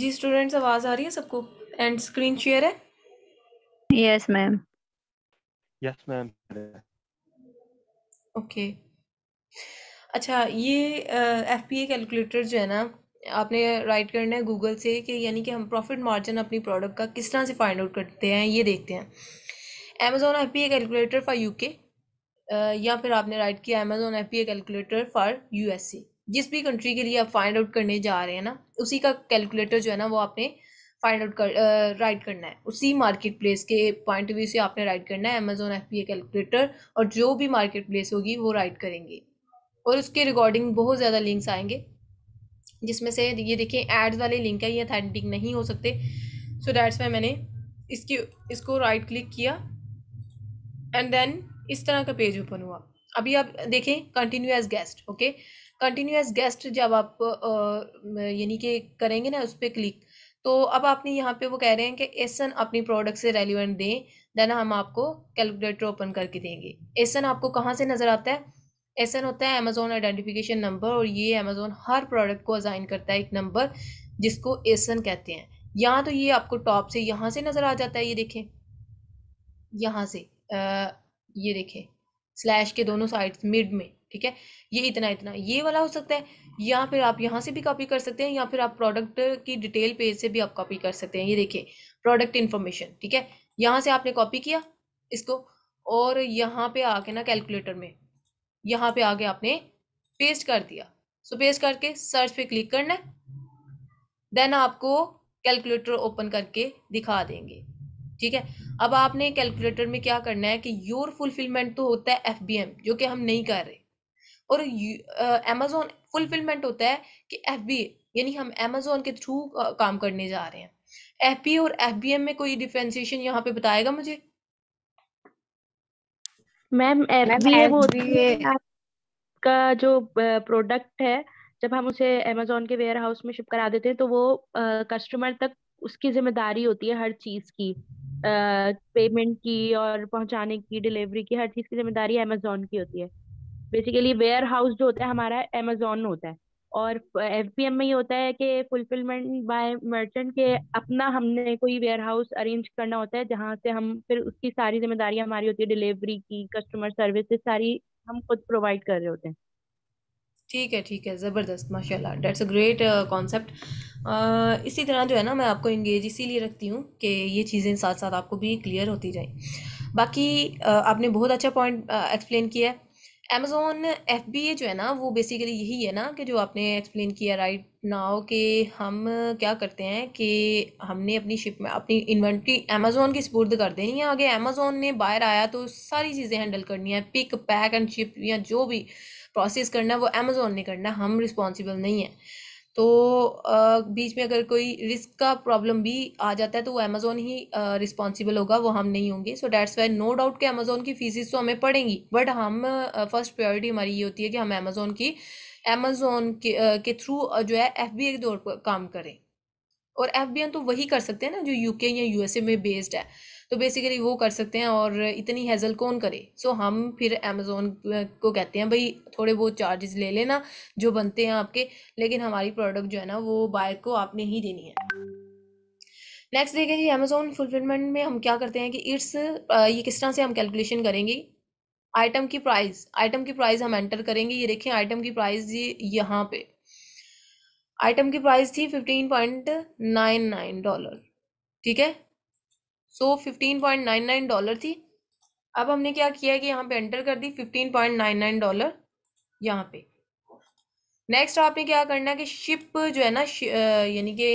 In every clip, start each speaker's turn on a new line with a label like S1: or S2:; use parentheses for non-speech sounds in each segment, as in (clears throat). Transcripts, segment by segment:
S1: जी students आवाज आ रही है सबको एंड स्क्रीन शेयर है yes ma'am yes ma'am okay अच्छा ये एफ पी ए कैलकुलेटर जो है ना आपने राइट करना है गूगल से कि यानी कि हम प्रॉफिट मार्जिन अपनी प्रोडक्ट का किस तरह से फाइंड आउट करते हैं ये देखते हैं Amazon F P A calculator for U K या फिर आपने राइट किया Amazon F P A calculator for U S C जिस भी कंट्री के लिए आप फाइंड आउट करने जा रहे हैं ना उसी का कैलकुलेटर जो है ना वो आपने फाइंड आउट कर राइट करना है उसी मार्केट प्लेस के पॉइंट ऑफ व्यू से आपने राइट करना है अमेजोन एफ कैलकुलेटर और जो भी मार्केट प्लेस होगी वो राइट करेंगे और उसके रिकॉर्डिंग बहुत ज़्यादा लिंक्स आएंगे जिसमें से ये देखिए एड्स वाले लिंक है ये अथेंटिक नहीं हो सकते सो डैट्स वाई मैंने इसकी इसको राइट क्लिक किया एंड देन इस तरह का पेज ओपन हुआ अभी आप देखें continue as guest okay continue as guest जब आप यानी कि करेंगे ना उस पर क्लिक तो अब आपने यहाँ पे वो कह रहे हैं कि एसन अपनी प्रोडक्ट से रेलिवेंट दें देन हम आपको कैलकुलेटर ओपन करके देंगे एसन आपको कहाँ से नज़र आता है एसन होता है अमेजोन आइडेंटिफिकेशन नंबर और ये अमेजोन हर प्रोडक्ट को असाइन करता है एक नंबर जिसको एसन कहते हैं यहाँ तो ये आपको टॉप से यहाँ से नज़र आ जाता है ये देखें यहाँ से आ, ये देखें स्लैश के दोनों साइड मिड में ठीक है ये इतना इतना ये वाला हो सकता है या फिर आप यहाँ से भी कॉपी कर सकते हैं या फिर आप प्रोडक्ट की डिटेल पेज से भी आप कॉपी कर सकते हैं ये देखिए प्रोडक्ट इन्फॉर्मेशन ठीक है यहाँ से आपने कॉपी किया इसको और यहाँ पे आके ना कैलकुलेटर में यहाँ पे आके आपने पेस्ट कर दिया सो पेस्ट करके सर्च पे क्लिक करना है देन आपको कैलकुलेटर ओपन करके दिखा देंगे ठीक है अब आपने कैलकुलेटर में क्या करना है कि योर फुलफिलमेंट तो होता है एफबीएम जो कि हम नहीं कर रहे और अमेजोन फुलफिलमेंट होता है कि एफ यानी हम अमेजोन के थ्रू काम करने जा रहे हैं एफ और एफ में कोई डिफ्रेंसिएशन यहाँ पे बताएगा मुझे
S2: मैम एफ वो आपका जो प्रोडक्ट है जब हम उसे अमेजोन के वेयर हाउस में शिप करा देते हैं तो वो कस्टमर तक उसकी जिम्मेदारी होती है हर चीज की पेमेंट की और पहुंचाने की डिलीवरी की हर चीज की जिम्मेदारी अमेजोन की होती है बेसिकली वेयर हाउस जो होता है हमारा अमेजोन होता है और एफ पी एम में ये होता है कि फुलफिलमेंट बाय मर्चेंट के अपना हमने कोई वेयर हाउस अरेंज करना होता है जहाँ से हम फिर उसकी सारी जिम्मेदारी हमारी होती है डिलीवरी की कस्टमर सर्विस सारी हम खुद प्रोवाइड कर
S1: रहे होते हैं ठीक है ठीक है ज़बरदस्त माशाल्लाह डेट्स अ ग्रेट कॉन्सेप्ट इसी तरह जो है ना मैं आपको इंगेज इसीलिए रखती हूँ कि ये चीज़ें साथ साथ आपको भी क्लियर होती जाएं बाकी uh, आपने बहुत अच्छा पॉइंट एक्सप्लेन uh, किया है अमेज़ोन एफ बी ए जो है ना वो बेसिकली यही है ना कि जो आपने एक्सप्लेन किया राइट नाउ कि हम क्या करते हैं कि हमने अपनी शिप में अपनी इन्वेंट्री अमेज़ोन की स्पुर्द कर देनी है आगे अमेज़ोन ने बाहर आया तो सारी चीज़ें हैंडल करनी है पिक पैक एंड शिप या जो भी प्रोसेस करना वो अमेज़ोन ने करना हम रिस्पॉन्सिबल नहीं है तो बीच में अगर कोई रिस्क का प्रॉब्लम भी आ जाता है तो वो अमेज़ोन ही रिस्पॉन्सिबल होगा वो हम नहीं होंगे so that's why no doubt कि अमेज़ोन की फीसिस तो हमें पड़ेंगी बट हम फर्स्ट प्रायोरिटी हमारी ये होती है कि हम अमेज़ोन की अमेज़ोन के के थ्रू जो है एफ बी ए के तौर पर काम करें और एफ बी एन तो वही कर सकते हैं ना जो यू के या यू एस ए में बेस्ड है तो बेसिकली वो कर सकते हैं और इतनी हैजल कौन करे सो so, हम फिर अमेज़ोन को कहते हैं भाई थोड़े बहुत चार्जेस ले लेना जो बनते हैं आपके लेकिन हमारी प्रोडक्ट जो है ना वो बायर को आपने ही देनी है नेक्स्ट देखें जी अमेजोन फुलफिलमेंट में हम क्या करते हैं कि इट्स ये किस तरह से हम कैलकुलेशन करेंगे आइटम की प्राइस आइटम की प्राइस हम एंटर करेंगे ये देखें आइटम की प्राइस ये यहाँ पे आइटम की प्राइस थी fifteen point nine nine dollar ठीक है so fifteen point nine nine dollar थी अब हमने क्या किया है कि यहाँ पे एंटर कर दी fifteen point nine nine dollar यहाँ पे नेक्स्ट आपने क्या करना है कि शिप जो है ना यानी कि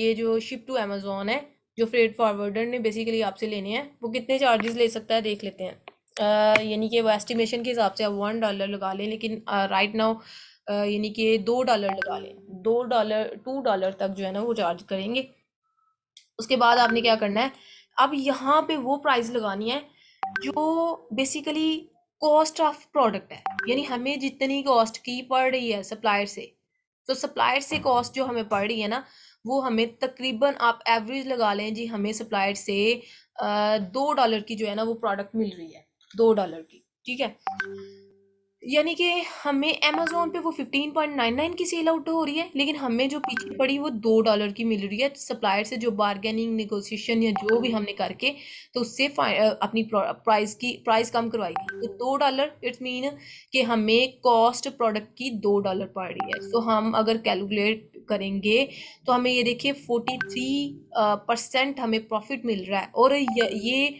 S1: ये जो शिप टू अमेजोन है जो फ्रेड फॉरवर्डर ने बेसिकली आपसे लेने हैं वो कितने चार्जेस ले सकता है देख लेते हैं यानी कि वो एस्टिमेशन के हिसाब से आप वन डॉलर लगा लें लेकिन राइट नाउ यानी कि दो डॉलर लगा लें दो डॉलर टू डॉलर तक जो है ना वो चार्ज करेंगे उसके बाद आपने क्या करना है अब यहाँ पे वो प्राइस लगानी है जो बेसिकली कॉस्ट ऑफ प्रोडक्ट है यानी हमें जितनी कॉस्ट की पड़ रही है सप्लायर से तो सप्लायर से कॉस्ट जो हमें पड़ रही है ना वो हमें तकरीबन आप एवरेज लगा लें जी हमें सप्लायर से दो डॉलर की जो है ना वो प्रोडक्ट मिल रही है दो डॉलर की ठीक है यानी कि हमें अमेजोन पे वो फिफ्टीन पॉइंट नाइन नाइन की सेल आउट हो रही है लेकिन हमें जो पीछे पड़ी वो दो डॉलर की मिल रही है सप्लायर से जो बार्गेनिंग निगोशिएशन या जो भी हमने करके तो उससे अपनी प्राइस की प्राइस कम करवाई थी तो दो डॉलर इट्स मीन कि हमें कॉस्ट प्रोडक्ट की दो डॉलर पड़ रही है सो हम अगर कैलकुलेट करेंगे तो हमें ये देखिए फोर्टी थ्री परसेंट हमें प्रॉफिट मिल रहा है और ये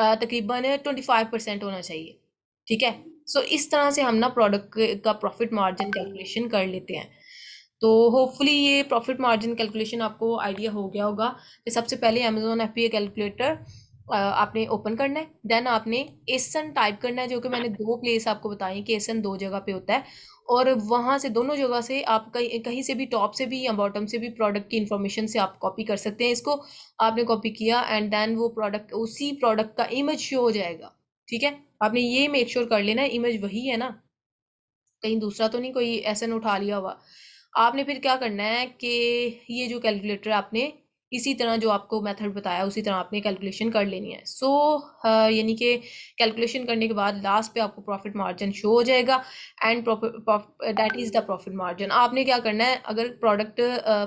S1: तकरीबन ट्वेंटी फाइव परसेंट होना चाहिए ठीक है सो so, इस तरह से हम ना प्रोडक्ट का प्रॉफिट मार्जिन कैलकुलेशन कर लेते हैं तो होपफुली ये प्रॉफिट मार्जिन कैलकुलेशन आपको आइडिया हो गया होगा कि सबसे पहले अमेजोन एफ कैलकुलेटर आपने ओपन करना है देन आपने एसन टाइप करना है जो कि मैंने दो प्लेस आपको बताई कि एसन दो जगह पे होता है और वहाँ से दोनों जगह से आप कहीं कहीं से भी टॉप से भी या बॉटम से भी प्रोडक्ट की इन्फॉर्मेशन से आप कॉपी कर सकते हैं इसको आपने कॉपी किया एंड देन वो प्रोडक्ट उसी प्रोडक्ट का इमेज शो हो जाएगा ठीक है आपने ये मेक श्योर कर लेना इमेज वही है ना कहीं दूसरा तो नहीं कोई ऐसा ना उठा लिया हुआ आपने फिर क्या करना है कि ये जो कैलकुलेटर आपने इसी तरह जो आपको मेथड बताया उसी तरह आपने कैलकुलेशन कर लेनी है सो so, यानी कि कैलकुलेशन करने के बाद लास्ट पे आपको प्रॉफिट मार्जिन शो हो जाएगा and that is the profit margin आपने क्या करना है अगर प्रोडक्ट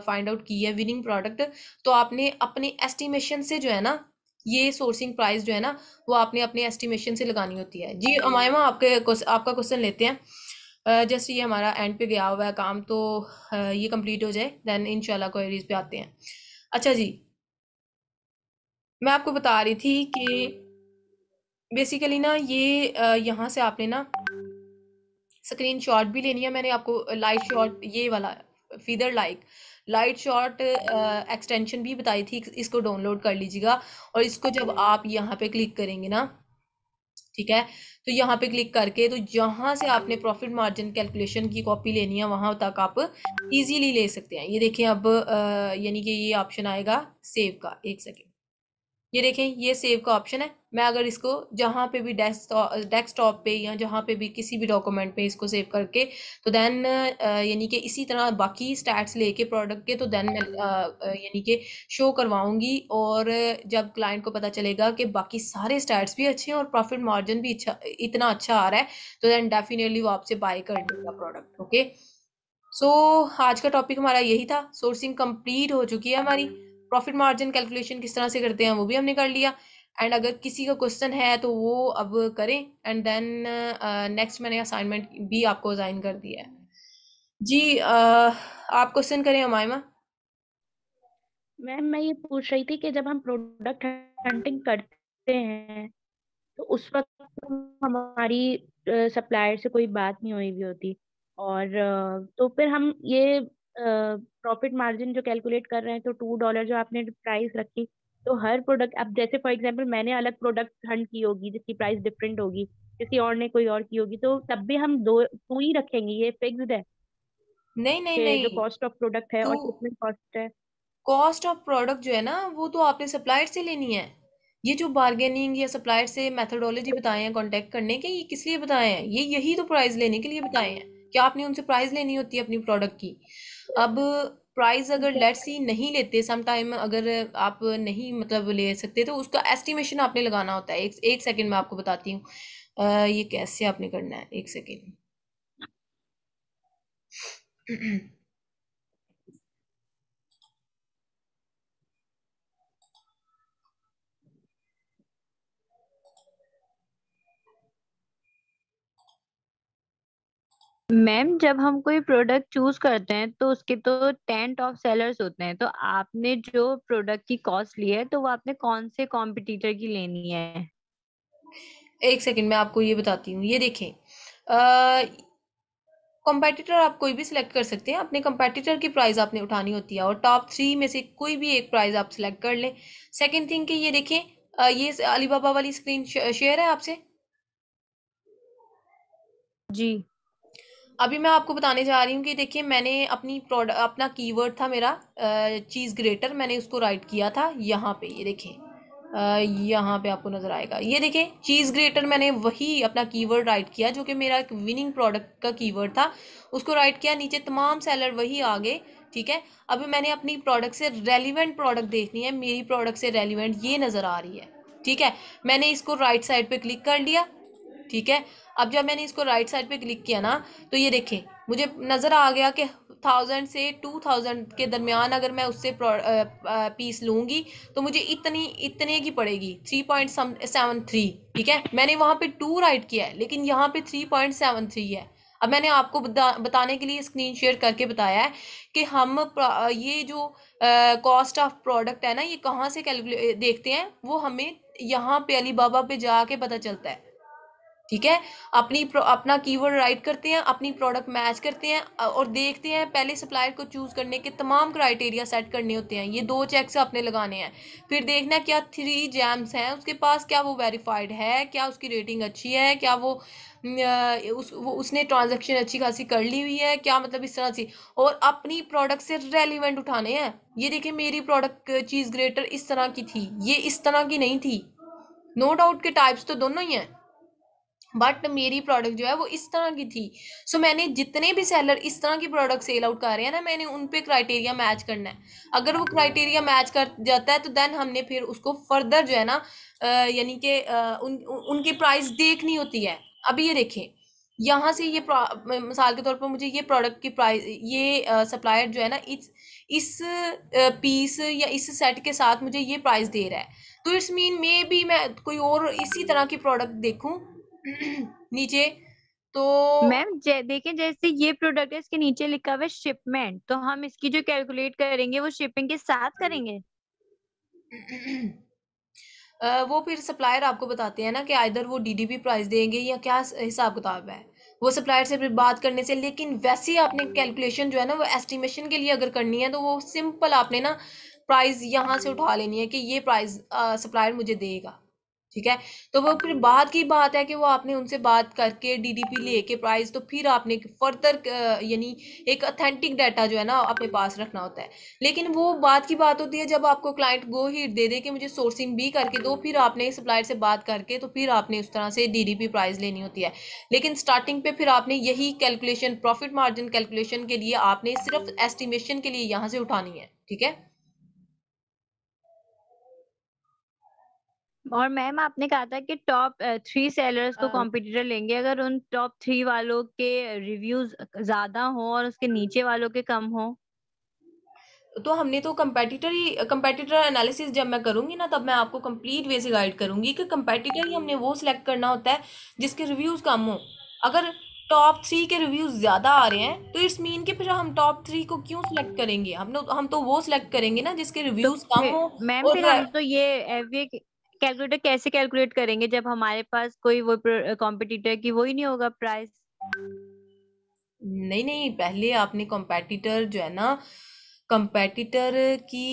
S1: फाइंड आउट की है विनिंग प्रोडक्ट तो आपने अपने एस्टिमेशन से जो है ना ये सोर्सिंग प्राइस जो है ना वो आपने अपने एस्टिमेशन से लगानी होती है जी अमायमा आपके आपका क्वेश्चन लेते हैं जस्ट ये हमारा एंड पे गया हुआ है काम तो ये कंप्लीट हो जाए देन इनशाला क्वेरीज पे आते हैं अच्छा जी मैं आपको बता रही थी कि बेसिकली ना ये यहाँ से आपने ना स्क्रीन शॉट भी लेनी है मैंने आपको लाइट शॉट ये वाला feather like light short extension भी बताई थी इसको डाउनलोड कर लीजिएगा और इसको जब आप यहाँ पे क्लिक करेंगे ना ठीक है तो यहाँ पे क्लिक करके तो जहां से आपने प्रॉफिट मार्जिन कैलकुलेशन की कॉपी लेनी है वहाँ तक आप इजीली ले सकते हैं ये देखिए अब uh, यानी कि ये ऑप्शन आएगा सेव का एक सेकेंड ये देखें ये सेव का ऑप्शन है मैं अगर इसको जहाँ पे भी डेस्कटॉप पे या जहाँ पे भी किसी भी डॉक्यूमेंट पे इसको सेव करके तो देन यानी कि इसी तरह बाकी स्टैट्स लेके प्रोडक्ट के तो देन मैं यानी कि शो करवाऊंगी और जब क्लाइंट को पता चलेगा कि बाकी सारे स्टैट्स भी अच्छे हैं और प्रॉफिट मार्जिन भी अच्छा इतना अच्छा आ रहा है तो देन डेफिनेटली वो आपसे बाय कर देगा प्रोडक्ट ओके सो आज का टॉपिक हमारा यही था सोर्सिंग कम्प्लीट हो चुकी है हमारी प्रॉफिट मार्जिन कैलकुलेशन किस तरह से करते हैं वो भी हमने कर लिया एंड अगर किसी का क्वेश्चन है तो वो अब करें एंड देन नेक्स्ट मैंने असाइनमेंट भी आपको असाइन कर दिया है जी uh, आप क्वेश्चन करें हमायमा मैम मैं ये पूछ रही थी कि जब हम प्रोडक्ट हंटिंग करते
S2: हैं तो उस वक्त हमारी सप्लायर uh, से कोई बात नहीं हुई भी होती और uh, तो फिर हम ये प्रॉफिट मार्जिन जो कैलकुलेट कर रहे हैं तो टू डॉलर जो आपने प्राइस रखी तो हर प्रोडक्ट अब जैसे फॉर एग्जाम्पल मैंने अलग प्रोडक्ट हंड की होगी जिसकी प्राइस डिफरेंट होगी किसी और ने कोई और की होगी तो तब भी हम दो
S1: टू ही रखेंगे ये फिक्स्ड है नहीं नहीं नहीं जो कॉस्ट ऑफ प्रोडक्ट है और कितनी कॉस्ट है कॉस्ट ऑफ प्रोडक्ट जो है ना वो तो आपने सप्लायर से लेनी है ये जो बार्गेनिंग या सप्लायर से मेथडोलॉजी बताए हैं कॉन्टेक्ट करने के ये किस लिए बताए हैं ये यही तो प्राइस लेने के लिए बताए हैं कि आपने उनसे प्राइस लेनी होती है अपनी प्रोडक्ट की अब प्राइस अगर लेट्स ही नहीं लेते सम टाइम अगर आप नहीं मतलब ले सकते तो उसका एस्टिमेशन आपने लगाना होता है एक एक सेकंड में आपको बताती हूँ ये कैसे आपने करना है एक सेकंड (clears throat)
S3: मैम जब हम कोई प्रोडक्ट चूज करते हैं तो उसके तो टेन टॉप सेलर्स होते हैं तो आपने जो प्रोडक्ट की कॉस्ट ली है तो वो आपने कौन से कॉम्पिटिटर की लेनी है
S1: एक सेकंड मैं आपको ये बताती हूँ ये देखें कंपेटिटर आप कोई भी सिलेक्ट कर सकते हैं अपने कंपेटिटर की प्राइस आपने उठानी होती है और टॉप थ्री में से कोई भी एक प्राइस आप सिलेक्ट कर लें सेकंड थिंग कि ये देखें ये अलीबाबा वाली स्क्रीन शेयर है आपसे जी अभी मैं आपको बताने जा रही हूँ कि देखिए मैंने अपनी प्रोडक्ट अपना कीवर्ड था मेरा चीज़ ग्रेटर मैंने उसको राइट किया था यहाँ पे ये देखें यहाँ पे आपको नज़र आएगा ये देखें चीज़ ग्रेटर मैंने वही अपना कीवर्ड राइट किया जो कि मेरा एक विनिंग प्रोडक्ट का कीवर्ड था उसको राइट किया नीचे तमाम सेलर वही आ गए ठीक है अभी मैंने अपनी प्रोडक्ट से रेलिवेंट प्रोडक्ट देखनी है मेरी प्रोडक्ट से रेलिवेंट ये नज़र आ रही है ठीक है मैंने इसको राइट साइड पे क्लिक कर लिया ठीक है अब जब मैंने इसको राइट साइड पे क्लिक किया ना तो ये देखें मुझे नज़र आ गया कि थाउजेंड से टू थाउजेंड के दरमियान अगर मैं उससे पीस लूँगी तो मुझे इतनी इतने की पड़ेगी थ्री पॉइंट सेवन थ्री ठीक है मैंने वहाँ पे टू राइट किया है लेकिन यहाँ पे थ्री पॉइंट सेवन थ्री है अब मैंने आपको बताने के लिए स्क्रीन शेयर करके बताया है कि हम ये जो कॉस्ट ऑफ प्रोडक्ट है ना ये कहाँ से कैलकुलेट देखते हैं वो हमें यहाँ पे बाबा पे जाके पता चलता है ठीक है अपनी अपना कीवर्ड राइट करते हैं अपनी प्रोडक्ट मैच करते हैं और देखते हैं पहले सप्लायर को चूज़ करने के तमाम क्राइटेरिया सेट करने होते हैं ये दो चेक्स आपने लगाने हैं फिर देखना क्या थ्री जैम्स हैं उसके पास क्या वो वेरीफाइड है क्या उसकी रेटिंग अच्छी है क्या वो उस वो उसने ट्रांजेक्शन अच्छी खासी कर ली हुई है क्या मतलब इस तरह से और अपनी प्रोडक्ट से रेलिवेंट उठाने हैं ये देखिए मेरी प्रोडक्ट चीज़ ग्रेटर इस तरह की थी ये इस तरह की नहीं थी नो no डाउट के टाइप्स तो दोनों ही हैं बट मेरी प्रोडक्ट जो है वो इस तरह की थी सो so, मैंने जितने भी सेलर इस तरह की प्रोडक्ट सेल आउट कर रहे हैं ना मैंने उन पे क्राइटेरिया मैच करना है अगर वो क्राइटेरिया मैच कर जाता है तो देन हमने फिर उसको फर्दर जो है ना यानी कि उन, उनकी प्राइस देखनी होती है अभी ये देखें यहाँ से ये मिसाल के तौर पर मुझे ये प्रोडक्ट की प्राइस ये सप्लायर जो है ना इस इस पीस या इस सेट के साथ मुझे ये प्राइस दे रहा है तो इट्स मीन मे भी मैं कोई और इसी तरह की प्रोडक्ट देखूँ (clears throat) नीचे तो मैम
S3: देखें जैसे ये प्रोडक्ट है इसके नीचे लिखा हुआ है शिपमेंट तो हम इसकी जो कैलकुलेट करेंगे वो
S1: शिपिंग के साथ हाँ करेंगे (clears throat) वो फिर सप्लायर आपको बताते हैं ना कि आइधर वो डीडीपी प्राइस देंगे या क्या हिसाब किताब है वो सप्लायर से फिर बात करने से लेकिन वैसे ही आपने कैलकुलेशन जो है ना वो एस्टिमेशन के लिए अगर करनी है तो वो सिंपल आपने ना प्राइस यहाँ से उठा लेनी है कि ये प्राइस सप्लायर मुझे देगा ठीक है तो वो फिर बाद की बात है कि वो आपने उनसे बात करके डीडीपी लेके प्राइस तो फिर आपने फर्दर यानी एक अथेंटिक डाटा जो है ना अपने पास रखना होता है लेकिन वो बात की बात होती है जब आपको क्लाइंट गो हीट दे दे कि मुझे सोर्सिंग भी करके दो फिर आपने सप्लायर से बात करके तो फिर आपने उस तरह से डी प्राइस लेनी होती है लेकिन स्टार्टिंग पे फिर आपने यही कैलकुलेशन प्रॉफिट मार्जिन कैलकुलेशन के लिए आपने सिर्फ एस्टिमेशन के लिए यहाँ से उठानी है ठीक है और मैम
S3: आपने कहा था कि टॉप थ्री सेलर्स को कॉम्पिटिटर हाँ। लेंगे अगर उन टॉप थ्री वालों के
S1: रिव्यूज ज्यादा हो और उसके नीचे वालों के कम हो तो हमने तो कम्पेटिटर ही कम्पेटिटर एनालिसिस जब मैं करूँगी ना तब मैं आपको कम्प्लीट वे से गाइड करूँगी कि कम्पेटिटर ही हमने वो सिलेक्ट करना होता है जिसके रिव्यूज़ कम हो अगर टॉप थ्री के रिव्यूज़ ज़्यादा आ रहे हैं तो इट्स मीन कि फिर हम टॉप थ्री को क्यों सिलेक्ट करेंगे हम तो, हम तो वो सिलेक्ट करेंगे ना जिसके रिव्यूज़ तो कम हो मैम फिर हम तो ये कैलकुलेटर कैसे
S3: कैलकुलेट करेंगे जब हमारे पास कोई वो कॉम्पिटिटर की वो ही नहीं होगा प्राइस
S1: नहीं नहीं पहले आपने कॉम्पिटिटर जो है ना कंपेटिटर की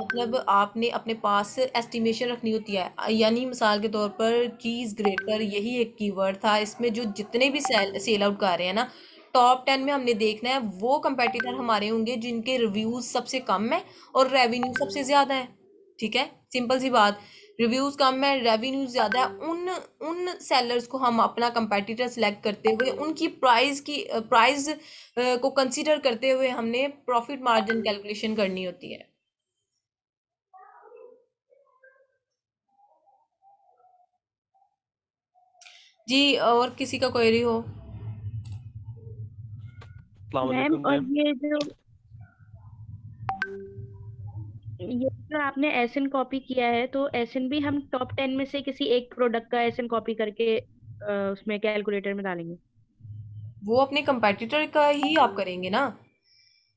S1: मतलब आपने अपने पास एस्टिमेशन रखनी होती है यानी मिसाल के तौर पर चीज़ ग्रेटर यही एक कीवर्ड था इसमें जो जितने भी सेल सेल आउट कर रहे हैं ना टॉप टेन में हमने देखना है वो कंपेटिटर हमारे होंगे जिनके रिव्यूज़ सबसे कम है और रेवेन्यू सबसे ज़्यादा है ठीक है सिंपल सी बात रिव्यूज़ कम है रेवेन्यू ज़्यादा है उन उन सेलर्स को हम अपना कंपेटिटर सेलेक्ट करते हुए उनकी प्राइस की प्राइस को कंसीडर करते हुए हमने प्रॉफिट मार्जिन कैलकुलेशन करनी होती है जी और किसी का क्वेरी हो
S4: मैम और
S1: ये जो
S2: ये जो आपने एसन कॉपी किया है तो एसन भी हम टॉप टेन में से किसी
S1: एक प्रोडक्ट का एसन कॉपी करके उसमें कैलकुलेटर में डालेंगे वो अपने कंपेटिटर का ही आप हाँ। करेंगे ना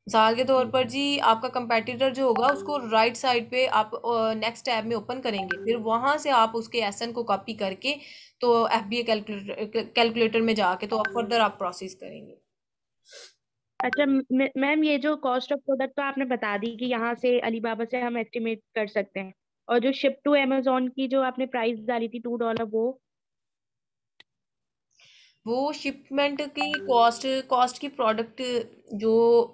S1: मिसाल के तौर पर जी आपका कंपेटिटर जो होगा हाँ। उसको राइट साइड पे आप नेक्स्ट टैब में ओपन करेंगे फिर वहाँ से आप उसके एसन को कॉपी करके तो F B A calculator calculator में जाके तो आप फर्दर हाँ। आप प्रोसेस करेंगे
S2: अच्छा मैम ये जो कॉस्ट ऑफ प्रोडक्ट तो आपने बता दी कि यहाँ से अलीबाबा से हम एस्टिमेट कर सकते हैं और जो शिप टू अमेजोन की जो आपने प्राइस डाली
S1: थी टू डॉलर वो वो शिपमेंट की कॉस्ट कॉस्ट की प्रोडक्ट जो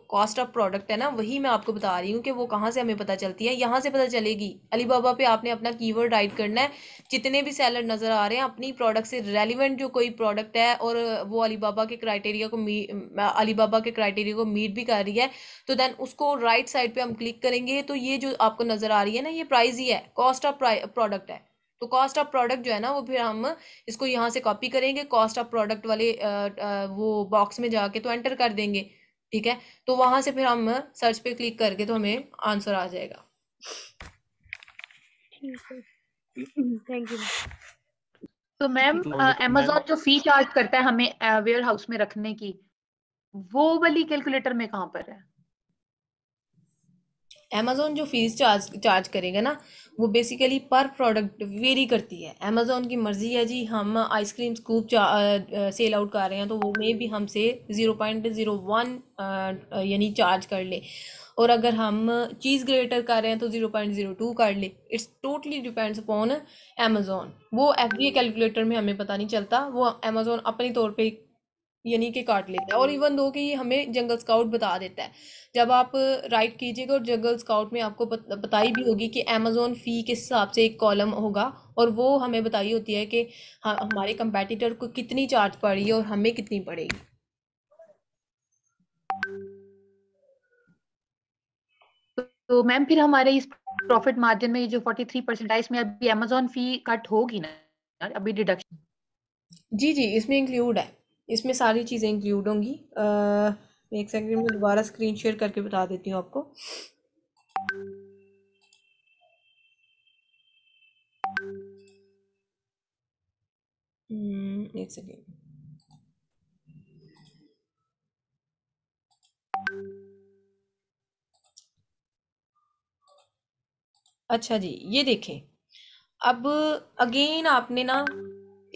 S1: कॉस्ट ऑफ प्रोडक्ट है ना वही मैं आपको बता रही हूँ कि वो कहाँ से हमें पता चलती है यहाँ से पता चलेगी अलीबाबा पे आपने अपना कीवर्ड राइट करना है जितने भी सेलर नज़र आ रहे हैं अपनी प्रोडक्ट से रेलिवेंट जो कोई प्रोडक्ट है और वो अलीबाबा के क्राइटेरिया को मी अलीबाबा के क्राइटेरिया को मीट भी कर रही है तो देन उसको राइट साइड पर हम क्लिक करेंगे तो ये जो आपको नज़र आ रही है ना ये प्राइज ही है कॉस्ट ऑफ प्रोडक्ट है तो कॉस्ट ऑफ प्रोडक्ट जो है ना वो फिर हम इसको यहाँ से कॉपी करेंगे कॉस्ट ऑफ प्रोडक्ट वाले आ, आ, वो बॉक्स में जाके तो एंटर कर देंगे ठीक है तो वहां से फिर हम सर्च पे क्लिक करके तो हमें आंसर आ जाएगा
S2: थैंक यू तो मैम अमेजोन जो फी चार्ज करता है हमें वेयर हाउस में रखने की
S1: वो वाली कैलकुलेटर में कहाँ पर है अमेज़ोन जो फ़ीस चार्ज चार्ज करेगा ना वो बेसिकली पर प्रोडक्ट वेरी करती है अमेज़ोन की मर्ज़ी है जी हम आइसक्रीम स्कूप सेल आउट कर रहे हैं तो वो मे भी हमसे ज़ीरो पॉइंट ज़ीरो वन यानी चार्ज कर ले और अगर हम चीज़ ग्रेटर कर रहे हैं तो ज़ीरो पॉइंट ज़ीरो टू कर ले it's totally depends upon Amazon वो एफ कैलकुलेटर में हमें पता नहीं चलता वो अमेज़ोन अपने तौर पर यानी कि काट लेता है और इवन हम्म। दो कि हमें जंगल स्काउट बता देता है जब आप राइट कीजिएगा और जंगल स्काउट में आपको बताई भी होगी कि अमेजोन फ़ी किस हिसाब से एक कॉलम होगा और वो हमें बताई होती है कि हाँ, हमारे कंपेटिटर को कितनी चार्ज पड़ी है और हमें कितनी पड़ेगी तो मैम फिर हमारे इस प्रॉफिट मार्जिन में जो 43 परसेंट है इसमें अभी अमेजोन फी कट होगी ना अभी डिडक्शन जी जी इसमें इंक्लूड है इसमें सारी चीज़ें इंक्लूड होंगी एक सेकंड में दोबारा स्क्रीन शेयर करके बता देती हूँ आपको
S3: हम्म, एक सेकेंड
S1: अच्छा जी ये देखें अब अगेन आपने ना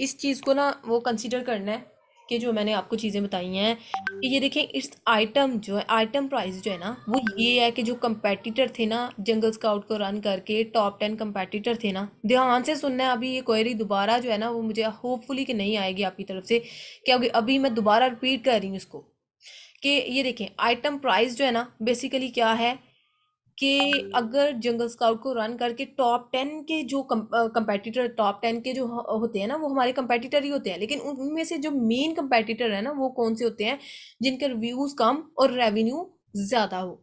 S1: इस चीज़ को ना वो कंसिडर करना है कि जो मैंने आपको चीज़ें बताई हैं कि ये देखें इस आइटम जो है आइटम प्राइस जो है ना वो ये है कि जो कंपेटिटर थे ना जंगल स्काउट को रन करके टॉप टेन कंपेटिटर थे ना ध्यान से सुनना है अभी ये क्वेरी दोबारा जो है ना वो मुझे होपफुली कि नहीं आएगी आपकी तरफ से क्योंकि अभी मैं दोबारा रिपीट कर रही हूँ इसको कि ये देखें आइटम प्राइस जो है ना बेसिकली क्या है कि अगर जंगल स्काउट को रन करके टॉप टेन के जो कंपेटिटर टॉप टेन के जो होते हैं ना वो हमारे कंपेटिटर ही होते हैं लेकिन उनमें से जो मेन कंपेटिटर है ना वो कौन से होते हैं जिनके रिव्यूज़ कम और रेवेन्यू ज़्यादा हो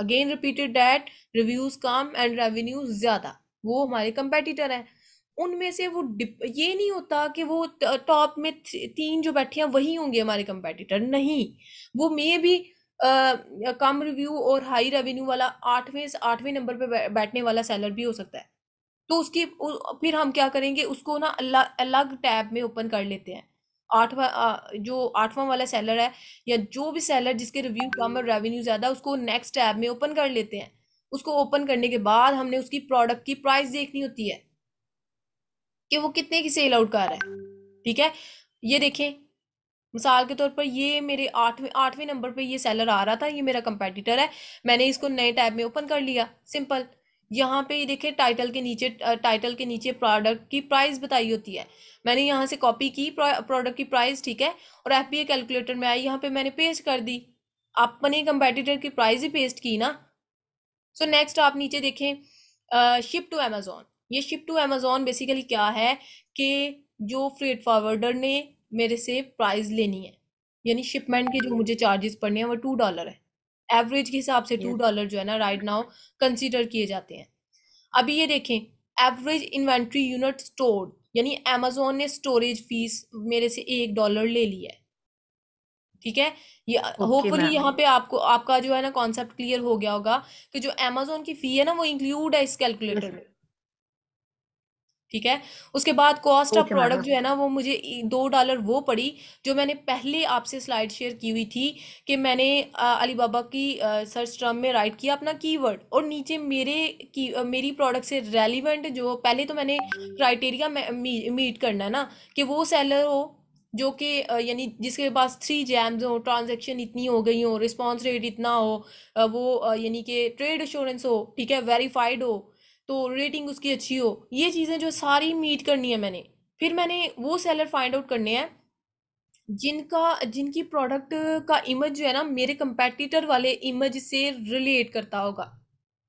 S1: अगेन रिपीटेड डैट रिव्यूज़ कम एंड रेवेन्यू ज़्यादा वो हमारे कंपेटिटर हैं उनमें से वो ये नहीं होता कि वो टॉप में तीन जो बैठे हैं वही होंगे हमारे कंपेटिटर नहीं वो मे भी कम रिव्यू और हाई रेवेन्यू वाला आठवें आठवें नंबर पे बैठने वाला सेलर भी हो सकता है तो उसकी फिर हम क्या करेंगे उसको ना अलग अलग टैब में ओपन कर लेते हैं आठवा जो आठवां वाला सेलर है या जो भी सेलर जिसके रिव्यू कम और रेवेन्यू ज़्यादा उसको नेक्स्ट टैब में ओपन कर लेते हैं उसको ओपन करने के बाद हमने उसकी प्रोडक्ट की प्राइस देखनी होती है कि वो कितने की सेल आउट कर रहा है ठीक है ये देखें मिसाल के तौर पर ये मेरे आठवें आठवें नंबर पे ये सेलर आ रहा था ये मेरा कंपेटिटर है मैंने इसको नए टैब में ओपन कर लिया सिंपल यहाँ पे देखे टाइटल के नीचे टाइटल के नीचे प्रोडक्ट की प्राइस बताई होती है मैंने यहाँ से कॉपी की प्रोडक्ट की प्राइस ठीक है और एफ कैलकुलेटर में आई यहाँ पे मैंने पेस्ट कर दी अपने कंपेटिटर की प्राइस ही पेस्ट की ना सो so नेक्स्ट आप नीचे देखें शिप टू अमेज़ोन ये शिप टू अमेज़ोन बेसिकली क्या है कि जो फ्रेड फॉरवर्डर ने मेरे से प्राइस लेनी है यानी शिपमेंट के जो मुझे चार्जेस पड़ने हैं वो टू डॉलर है एवरेज के हिसाब से टू डॉलर जो है ना राइट नाउ कंसीडर किए जाते हैं अभी ये देखें एवरेज इन्वेंट्री यूनिट स्टोर यानी अमेजोन ने स्टोरेज फीस मेरे से एक डॉलर ले लिया है ठीक है ये होपफुली okay, यहाँ पे आपको आपका जो है ना कॉन्सेप्ट क्लियर हो गया होगा कि जो अमेजोन की फी है ना वो इंक्लूड है इस कैलकुलेटर में ठीक है उसके बाद कॉस्ट ऑफ प्रोडक्ट जो है ना वो मुझे दो डॉलर वो पड़ी जो मैंने पहले आपसे स्लाइड शेयर की हुई थी कि मैंने अली बाबा की सर्च टर्म में राइट किया अपना कीवर्ड और नीचे मेरे की आ, मेरी प्रोडक्ट से रेलिवेंट जो पहले तो मैंने क्राइटेरिया मी, मीट करना है ना कि वो सेलर हो जो कि यानी जिसके पास थ्री जैम्स हो ट्रांजैक्शन इतनी हो गई हो रिस्पांस रेट इतना हो वो यानी कि ट्रेड एश्योरेंस हो ठीक है वेरीफाइड हो तो रेटिंग उसकी अच्छी हो ये चीज़ें जो सारी मीट करनी है मैंने फिर मैंने वो सेलर फाइंड आउट करने हैं जिनका जिनकी प्रोडक्ट का इमेज जो है ना मेरे कंपेटिटर वाले इमेज से रिलेट करता होगा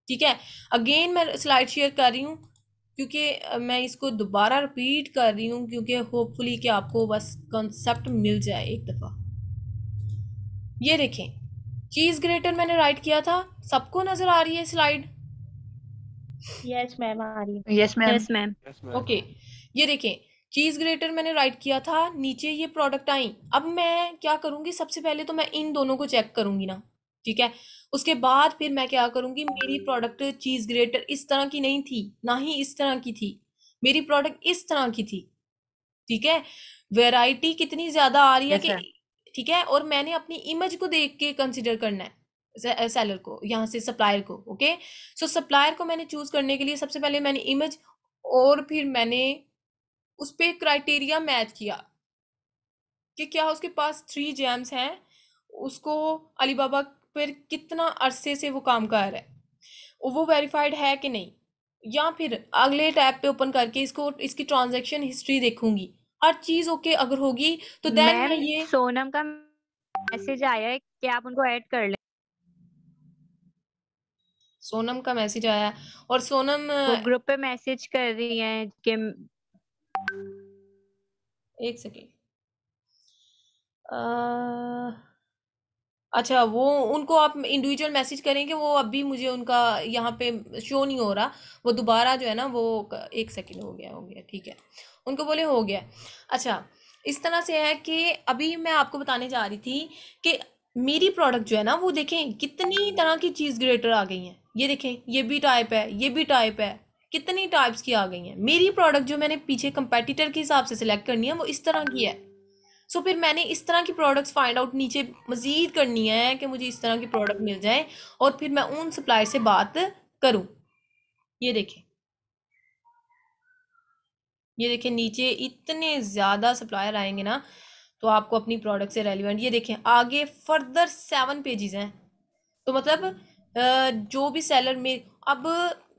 S1: ठीक है अगेन मैं स्लाइड शेयर कर रही हूँ क्योंकि मैं इसको दोबारा रिपीट कर रही हूँ क्योंकि होपफुली कि आपको बस कॉन्सेप्ट मिल जाए एक दफ़ा ये देखें चीज़ ग्रेटर मैंने राइट किया था सबको नज़र आ रही है slide yes ma'am yes ma'am okay ये देखें चीज ग्रेटर मैंने राइट किया था नीचे ये प्रोडक्ट आई अब मैं क्या करूंगी सबसे पहले तो मैं इन दोनों को चेक करूंगी ना ठीक है उसके बाद फिर मैं क्या करूंगी मेरी प्रोडक्ट चीज ग्रेटर इस तरह की नहीं थी ना ही इस तरह की थी मेरी प्रोडक्ट इस तरह की थी ठीक है वेराइटी कितनी ज्यादा आ रही है कि ठीक है और मैंने अपनी इमेज को देख के कंसिडर करना है सेलर को यहाँ से सप्लायर को ओके सो सप्लायर को मैंने चूज करने के लिए सबसे पहले मैंने इमेज और फिर मैंने उस पर क्राइटेरिया मैच किया कि क्या उसके पास थ्री जेम्स हैं उसको अलीबाबा पर कितना अरसे से वो काम कर रहा है वो वेरीफाइड है कि नहीं या फिर अगले टैब पे ओपन करके इसको इसकी ट्रांजैक्शन हिस्ट्री देखूंगी हर चीज ओके अगर होगी तो देन ये सोनम का
S3: मैसेज आया है कि आप उनको ऐड कर लें सोनम का मैसेज आया और सोनम ग्रुप पे मैसेज कर रही है कि
S1: एक सेकेंड अच्छा वो उनको आप इंडिविजुअल मैसेज करें कि वो अभी मुझे उनका यहाँ पे शो नहीं हो रहा वो दोबारा जो है ना वो एक सेकेंड हो गया हो गया ठीक है उनको बोले हो गया अच्छा इस तरह से है कि अभी मैं आपको बताने जा रही थी कि मेरी प्रोडक्ट जो है ना वो देखें कितनी तरह की चीज़ ग्रेटर आ गई हैं ये देखें ये भी टाइप है ये भी टाइप है कितनी टाइप्स की आ गई हैं मेरी प्रोडक्ट जो मैंने पीछे कंपेटिटर के हिसाब से सिलेक्ट करनी है वो इस तरह की है सो so, फिर मैंने इस तरह की प्रोडक्ट्स फाइंड आउट नीचे मज़ीद करनी है कि मुझे इस तरह की प्रोडक्ट मिल जाए और फिर मैं उन सप्लायर से बात करूँ ये देखें ये देखें नीचे इतने ज़्यादा सप्लायर आएंगे ना तो आपको अपनी प्रोडक्ट से रेलिवेंट ये देखें आगे फर्दर सेवन पेजेस हैं तो मतलब जो भी सेलर में अब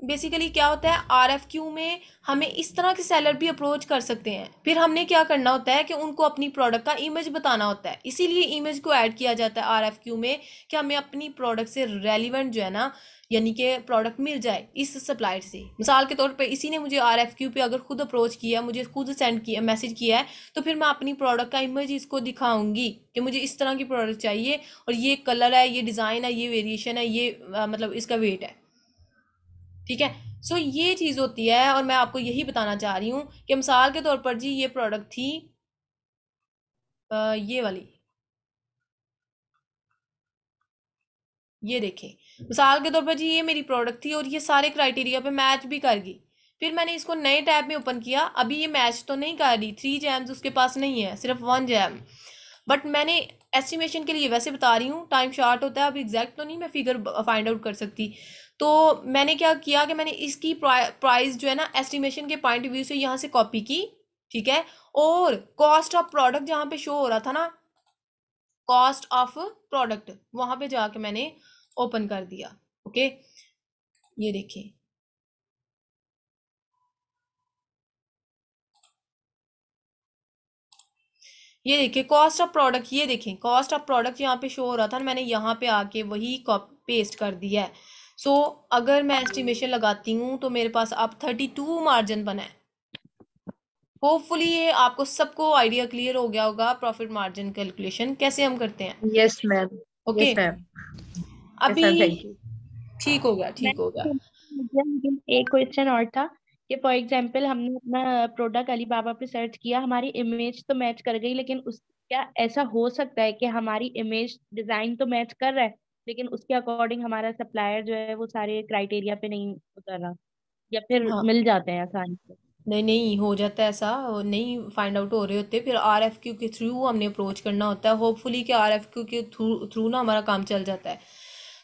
S1: बेसिकली क्या होता है आर एफ़ क्यू में हमें इस तरह के सेलर भी अप्रोच कर सकते हैं फिर हमने क्या करना होता है कि उनको अपनी प्रोडक्ट का इमेज बताना होता है इसीलिए इमेज को ऐड किया जाता है आर एफ क्यू में कि हमें अपनी प्रोडक्ट से रेलिवेंट जो है ना यानी कि प्रोडक्ट मिल जाए इस सप्लायर से मिसाल के तौर पे इसी ने मुझे आर एफ क्यू पे अगर खुद अप्रोच किया मुझे खुद सेंड किया मैसेज किया है तो फिर मैं अपनी प्रोडक्ट का इमेज इसको दिखाऊंगी कि मुझे इस तरह की प्रोडक्ट चाहिए और ये कलर है ये डिज़ाइन है ये वेरिएशन है ये आ, मतलब इसका वेट है ठीक है सो so, ये चीज़ होती है और मैं आपको यही बताना चाह रही हूँ कि मिसाल के तौर पर जी ये प्रोडक्ट थी आ, ये वाली ये देखें मिसाल के तौर पर जी ये मेरी प्रोडक्ट थी और ये सारे क्राइटेरिया पे मैच भी कर गई फिर मैंने इसको नए टैब में ओपन किया अभी ये मैच तो नहीं कर रही थ्री जैम्स उसके पास नहीं है सिर्फ वन जैम बट मैंने एस्टिमेशन के लिए वैसे बता रही हूँ टाइम शार्ट होता है अब एग्जैक्ट तो नहीं मैं फिगर फाइंड आउट कर सकती तो मैंने क्या किया कि मैंने इसकी प्राइस जो है ना एस्टिमेशन के पॉइंट ऑफ व्यू से यहाँ से कॉपी की ठीक है और कॉस्ट ऑफ प्रोडक्ट जहाँ पे शो हो रहा था ना कॉस्ट ऑफ प्रोडक्ट वहाँ पे जाके मैंने ओपन कर दिया ओके ये देखिए ये देखिए कॉस्ट ऑफ प्रोडक्ट ये देखें कॉस्ट ऑफ प्रोडक्ट यहाँ पे शो हो रहा था मैंने यहाँ पे आके वही पेस्ट कर दिया है सो so, अगर मैं एस्टिमेशन लगाती हूँ तो मेरे पास आप थर्टी टू मार्जिन बना है होपफुली ये आपको सबको आइडिया क्लियर हो गया होगा प्रॉफिट मार्जिन कैलकुलेशन कैसे हम करते हैं
S2: यस मैम ओके
S1: अभी ठीक हो गया ठीक
S3: हो गया
S2: एक क्वेश्चन और था कि फॉर एग्जांपल हमने अपना प्रोडक्ट अलीबाबा पे सर्च किया हमारी इमेज तो मैच कर गई लेकिन उस क्या ऐसा हो सकता है कि हमारी इमेज डिजाइन तो मैच कर रहा है लेकिन उसके अकॉर्डिंग हमारा सप्लायर जो है वो सारे
S1: क्राइटेरिया पे नहीं उतर रहा या फिर हाँ मिल जाते हैं आसानी से नहीं नहीं हो जाता है ऐसा नहीं फाइंड आउट हो रहे होते फिर आर एफ क्यू के थ्रू हमने अप्रोच करना होता है होपफुली कि आर एफ क्यू के थ्रू थ्रू ना हमारा काम चल जाता है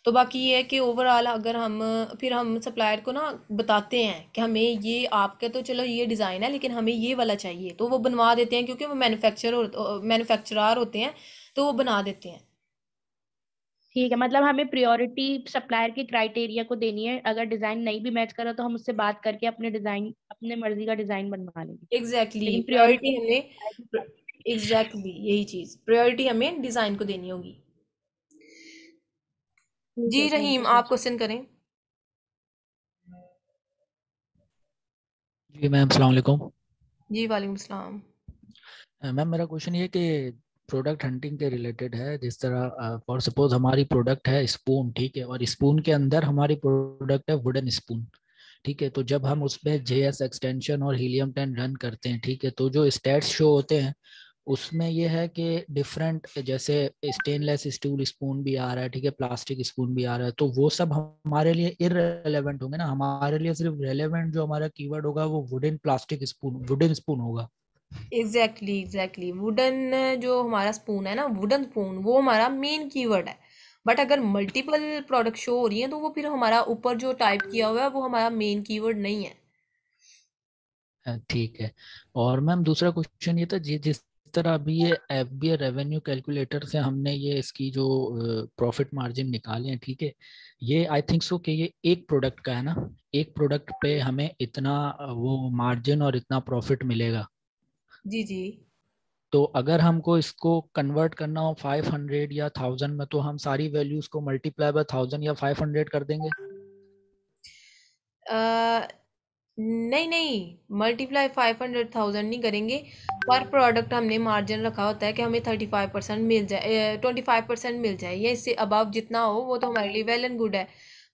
S1: तो बाकी ये है कि ओवरऑल अगर हम फिर हम सप्लायर को ना बताते हैं कि हमें ये आपके तो चलो ये डिज़ाइन है लेकिन हमें ये वाला चाहिए तो वो बनवा देते हैं क्योंकि वो मैनुफेक्चर मैनुफेक्चरार होते हैं तो वो बना देते हैं ठीक है मतलब हमें प्रायोरिटी सप्लायर के क्राइटेरिया को देनी है
S2: अगर डिजाइन नहीं भी मैच कर रहा तो हम उससे बात करके अपने डिजाइन अपने मर्जी का डिजाइन बनवा लेंगे
S1: एग्जैक्टली प्रायोरिटी हमें एग्जैक्टली यही चीज प्रायोरिटी हमें डिजाइन को देनी होगी जी रहीम आप क्वेश्चन करें
S4: जी मैम सलाम अलैकुम
S1: जी वालेकुम सलाम
S4: मैम मेरा क्वेश्चन ये कि प्रोडक्ट हंटिंग के रिलेटेड है जिस तरह फॉर सपोज हमारी प्रोडक्ट है स्पून ठीक है और स्पून के अंदर हमारी प्रोडक्ट है वुडन स्पून ठीक है तो जब हम उसमें जे एस एक्सटेंशन और हीलियम टेन रन करते हैं ठीक है तो जो स्टेट्स शो होते हैं उसमें यह है कि डिफरेंट जैसे स्टेनलेस स्टील स्पून भी आ रहा है ठीक है प्लास्टिक स्पून भी आ रहा है तो वो सब हमारे लिए इरेलीवेंट होंगे ना हमारे लिए सिर्फ रेलिवेंट जो हमारा कीवर्ड होगा वो wooden plastic spoon wooden spoon होगा
S1: एग्जैक्टली एग्जैक्टली वुडन जो हमारा स्पून है ना वुडन स्पून वो हमारा मेन कीवर्ड है बट अगर मल्टीपल प्रोडक्ट शो हो रही है तो वो फिर हमारा ऊपर जो टाइप किया हुआ है वो हमारा मेन कीवर्ड नहीं है
S4: ठीक है और मैम दूसरा क्वेश्चन ये था जिस तरह अभी ये एफ बी रेवेन्यू कैलकुलेटर से हमने ये इसकी जो प्रॉफिट मार्जिन निकाले हैं ठीक है ये आई थिंक सो कि ये एक प्रोडक्ट का है ना एक प्रोडक्ट पे हमें इतना वो मार्जिन और इतना प्रॉफिट मिलेगा जी जी तो अगर हमको इसको कन्वर्ट करना हो 500 या 1000 में तो हम सारी वैल्यूज को मल्टीप्लाई बाय 1000 या 500 कर देंगे
S1: आ, नहीं नहीं मल्टीप्लाई 500 1000 नहीं करेंगे पर प्रोडक्ट हमने मार्जिन रखा होता है कि हमें 35 परसेंट मिल जाए 25 परसेंट मिल जाए या इससे अबाव जितना हो वो तो हमारे लिए वेल एंड गुड है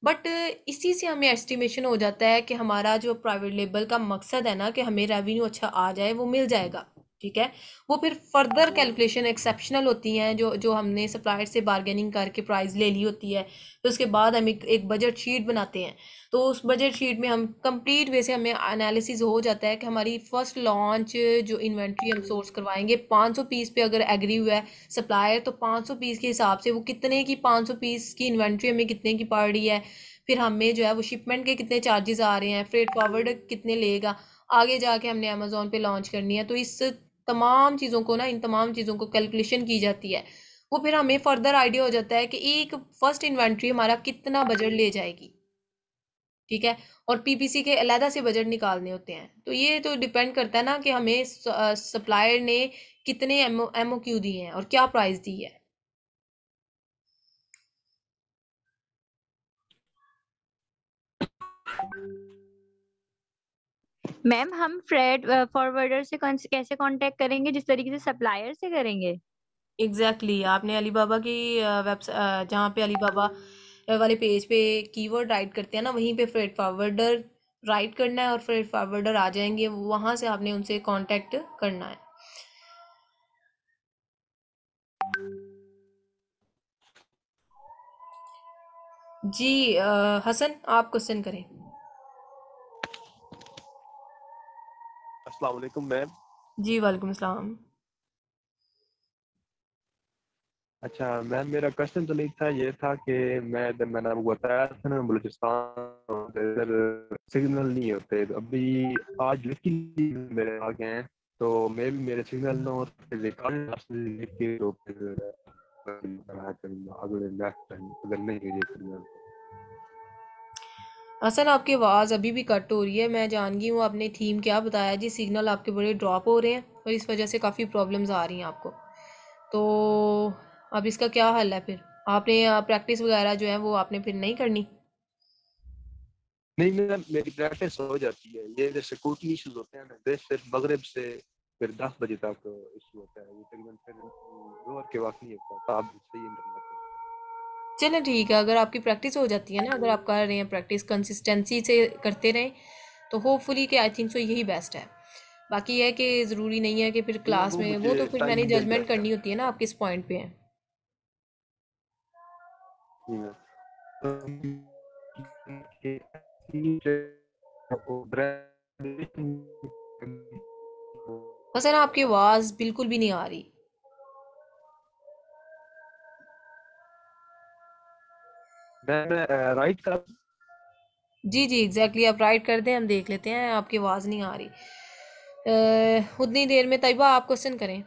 S1: बट uh, इसी से हमें एस्टिमेशन हो जाता है कि हमारा जो प्राइवेट लेबल का मकसद है ना कि हमें रेवेन्यू अच्छा आ जाए वो मिल जाएगा ठीक है वो फिर फर्दर कैलकुलेशन एक्सेप्शनल होती हैं जो जो हमने सप्लायर से बार्गेनिंग करके प्राइस ले ली होती है फिर तो उसके बाद हम एक, एक बजट शीट बनाते हैं तो उस बजट शीट में हम कंप्लीट वे से हमें एनालिसिस हो जाता है कि हमारी फर्स्ट लॉन्च जो इन्वेंट्री हम सोर्स करवाएंगे 500 पीस पे अगर एग्री हुआ है सप्लायर तो 500 पीस के हिसाब से वो कितने की 500 पीस की इन्वेंट्री हमें कितने की पड़ रही है फिर हमें जो है वो शिपमेंट के कितने चार्जेस आ रहे हैं फ्रेड फॉरवर्ड कितने लेगा आगे जाके हमने अमेजोन पे लॉन्च करनी है तो इस तमाम चीज़ों को ना इन तमाम चीज़ों को कैलकुलेशन की जाती है वो फिर हमें फर्दर आइडिया हो जाता है कि एक फर्स्ट इन्वेंट्री हमारा कितना बजट ले जाएगी ठीक है और पीपीसी के अलहदा से बजट निकालने होते हैं तो ये तो डिपेंड करता है ना कि हमें सप्लायर ने कितने एमओ क्यू दिए हैं और क्या प्राइस दी है
S3: मैम हम फ्रेड फॉरवर्डर uh, से कैसे कांटेक्ट करेंगे जिस तरीके से सप्लायर से करेंगे एग्जैक्टली exactly. आपने अलीबाबा
S1: की वेबसाइट uh, uh, जहाँ पे अलीबाबा वाले पेज पे कीवर्ड राइट करते हैं ना वहीं पे फ्रेड फॉरवर्डर राइट करना है और फ्रेड फॉरवर्डर आ जाएंगे वहाँ से आपने उनसे कांटेक्ट करना है जी आ, हसन आप क्वेश्चन करें
S4: अस्सलाम वालेकुम मैम
S1: जी वालेकुम अस्सलाम
S4: अच्छा
S2: मैम मेरा क्वेश्चन तो नहीं था ये था कि मैं मैंने आपको बताया था ना बलूचिस्तान तो इधर सिग्नल नहीं होते तो अभी आज लकी मेरे आ गए हैं तो मैं भी मेरे सिग्नल ना होते तो लेके तो अगले नेक्स्ट टाइम अगर नहीं मिले सिग्नल
S1: असल आपकी आवाज़ अभी भी कट हो रही है मैं जान गई हूँ आपने थीम क्या बताया जी सिग्नल आपके बड़े ड्रॉप हो रहे हैं और इस वजह से काफ़ी प्रॉब्लम्स आ रही हैं आपको तो अब इसका क्या हल है फिर आपने प्रैक्टिस वगैरह जो है वो आपने फिर नहीं करनी
S2: नहीं मैम मेरी प्रैक्टिस हो जाती है ये जो सिक्योरिटी इश्यूज होते हैं ना फिर मगरब से फिर दस बजे तक इशू होता है ये तकरीबन फिर जोर के वक्त नहीं होता तो आप सही इंटरनेट
S1: चलें ठीक है अगर आपकी प्रैक्टिस हो जाती है ना अगर आप कर रहे हैं प्रैक्टिस कंसिस्टेंसी से करते रहें तो होपफुली कि आई थिंक सो यही बेस्ट है बाकी है कि ज़रूरी नहीं है कि फिर क्लास में वो तो फिर मैंने जजमेंट करनी होती है ना आप किस पॉइंट पे तो हैं ना आपकी आवाज़ बिल्कुल भी नहीं आ रही
S4: देन राइट कर
S1: जी जी एग्जैक्टली exactly, आप राइट कर दें हम देख लेते हैं आपकी आवाज़ नहीं आ रही uh, उतनी देर में तयबा आप क्वेश्चन करें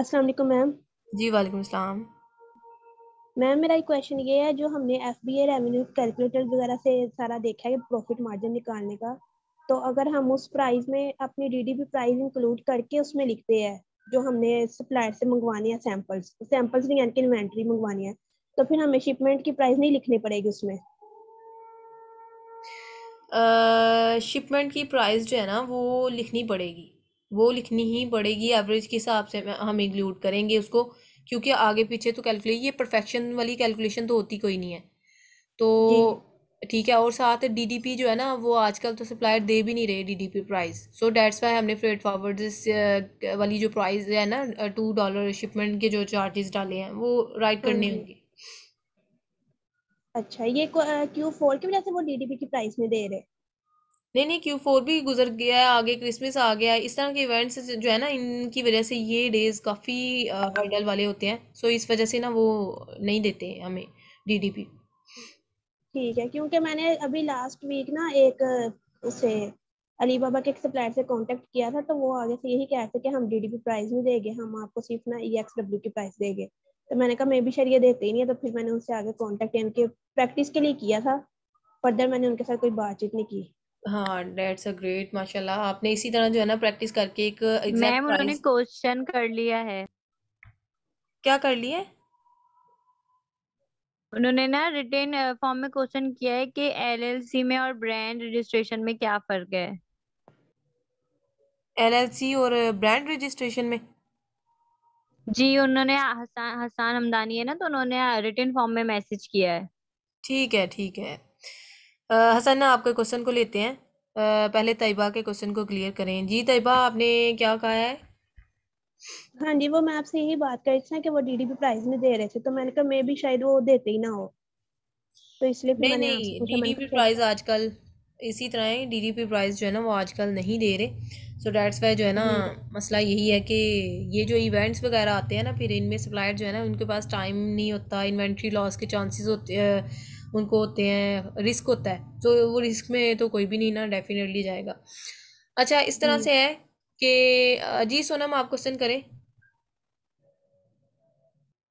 S1: अस्सलाम वालेकुम मैम जी वालेकुम
S5: सलाम मैम मेरा एक क्वेश्चन ये है जो हमने F B A revenue calculator वगैरह से सारा देखा है प्रॉफिट मार्जिन निकालने का तो अगर हम उस प्राइस में अपनी D D P price include करके उसमें लिखते हैं जो हमने सप्लायर से मंगवानी है सैंपल्स सैंपल्स नहीं यानी कि इन्वेंट्री मंगवानी है तो फिर हमें शिपमेंट की प्राइस नहीं लिखनी पड़ेगी उसमें
S1: शिपमेंट uh, की प्राइस जो है ना वो लिखनी पड़ेगी वो लिखनी ही पड़ेगी एवरेज के हिसाब से हम इंक्लूड करेंगे उसको क्योंकि आगे पीछे तो कैलकुलेट ये परफेक्शन वाली कैलकुलेशन तो होती कोई नहीं है तो ठीक है और साथ डीडीपी जो है ना वो आजकल तो सप्लायर दे भी नहीं रहे DDP price so that's why हमने फ्रेट फॉरवर्ड वाली जो प्राइस है ना टू डॉलर शिपमेंट के जो चार्जेस डाले हैं वो राइट करने हम्म। होंगे अच्छा ये Q4 की वजह से वो DDP की प्राइस में दे रहे हैं नहीं नहीं क्यू फोर भी गुजर गया है आगे क्रिसमस आ गया है इस तरह के इवेंट्स जो है ना इनकी वजह से ये डेज काफ़ी हाइडल वाले होते हैं सो इस वजह से ना वो नहीं देते हैं हमें डीडीपी
S5: ठीक है क्योंकि मैंने अभी लास्ट वीक ना एक उसे अलीबाबा के एक सप्लायर से कांटेक्ट किया था तो वो आगे से यही कह रहे थे कि हम डीडीपी प्राइस में देंगे हम आपको सिर्फ ना ईएक्सडब्ल्यू e की प्राइस देंगे तो मैंने कहा मैं भी शायद ये ही नहीं है तो फिर मैंने उनसे आगे कॉन्टेक्ट इनके प्रैक्टिस के लिए किया था
S1: फर्दर मैंने उनके साथ कोई बातचीत नहीं की हाँ डेट्स अ ग्रेट माशाल्लाह आपने इसी तरह जो है ना प्रैक्टिस करके एक मैम उन्होंने क्वेश्चन कर लिया है क्या कर
S3: उन्होंने ना रिटेन फॉर्म में क्वेश्चन किया है कि एलएलसी में और ब्रांड रजिस्ट्रेशन में क्या फर्क है एलएलसी और ब्रांड रजिस्ट्रेशन में जी उन्होंने हसान हसान हमदानी है ना तो उन्होंने रिटर्न फॉर्म में मैसेज किया है ठीक है ठीक है
S1: अ, हसन ना आपके क्वेश्चन को लेते हैं आ, पहले तैयबा के क्वेश्चन को क्लियर करें जी तैयबा आपने क्या कहा है हाँ जी वो मैं आपसे यही बात कर रही थी ना कि वो डीडीपी
S5: प्राइज में दे रहे थे तो मैंने कहा मैं भी शायद वो देते ही ना हो तो इसलिए फिर नहीं मैंने आपसे नहीं पूछा मैंने डीडीपी कहा, प्राइस
S1: आजकल इसी तरह ही डीडीपी प्राइज जो है ना वो आजकल नहीं दे रहे सो डैट्स वाई जो है ना हम्म। मसला यही है कि ये जो इवेंट्स वगैरह आते हैं ना फिर इनमें सप्लायर जो है ना उनके पास टाइम नहीं होता इन्वेंट्री लॉस के चांसेस होते हैं उनको होते हैं रिस्क होता है तो वो रिस्क में तो कोई भी नहीं ना डेफिनेटली जाएगा अच्छा इस तरह हम्म। से है कि जी सोनम आप क्वेश्चन करें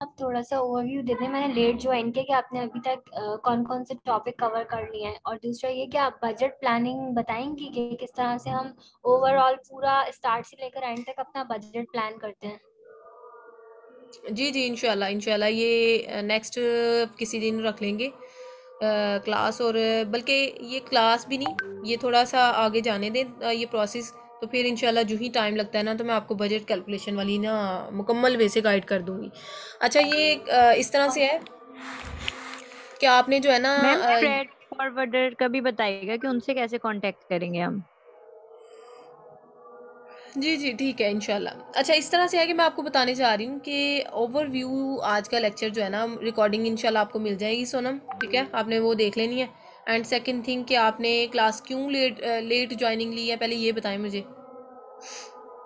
S3: आप थोड़ा सा ओवरव्यू दे दें मैंने लेट ज्वाइन किया कि आपने अभी तक कौन कौन से टॉपिक कवर कर लिए हैं और दूसरा ये कि आप बजट प्लानिंग बताएंगी कि किस तरह से हम ओवरऑल पूरा स्टार्ट से लेकर एंड तक अपना बजट प्लान करते हैं
S1: जी जी इनशाला इनशाला ये नेक्स्ट किसी दिन रख लेंगे क्लास और बल्कि ये क्लास भी नहीं ये थोड़ा सा आगे जाने दें ये प्रोसेस तो फिर इंशाल्लाह जो ही टाइम लगता है ना तो मैं आपको बजट कैलकुलेशन वाली ना मुकम्मल वे से गाइड कर दूँगी अच्छा ये इस तरह से है कि आपने जो है ना
S3: फॉरवर्डर का भी बताइएगा कि उनसे कैसे कांटेक्ट करेंगे हम
S1: जी जी ठीक है इनशाला अच्छा इस तरह से है कि मैं आपको बताने जा रही हूँ कि ओवरव्यू आज का लेक्चर जो है ना रिकॉर्डिंग इनशाला आपको मिल जाएगी सोनम ठीक है आपने वो देख लेनी है एंड सेकंड थिंग कि आपने क्लास क्यों लेट लेट ज्वाइनिंग ली है पहले ये बताएं मुझे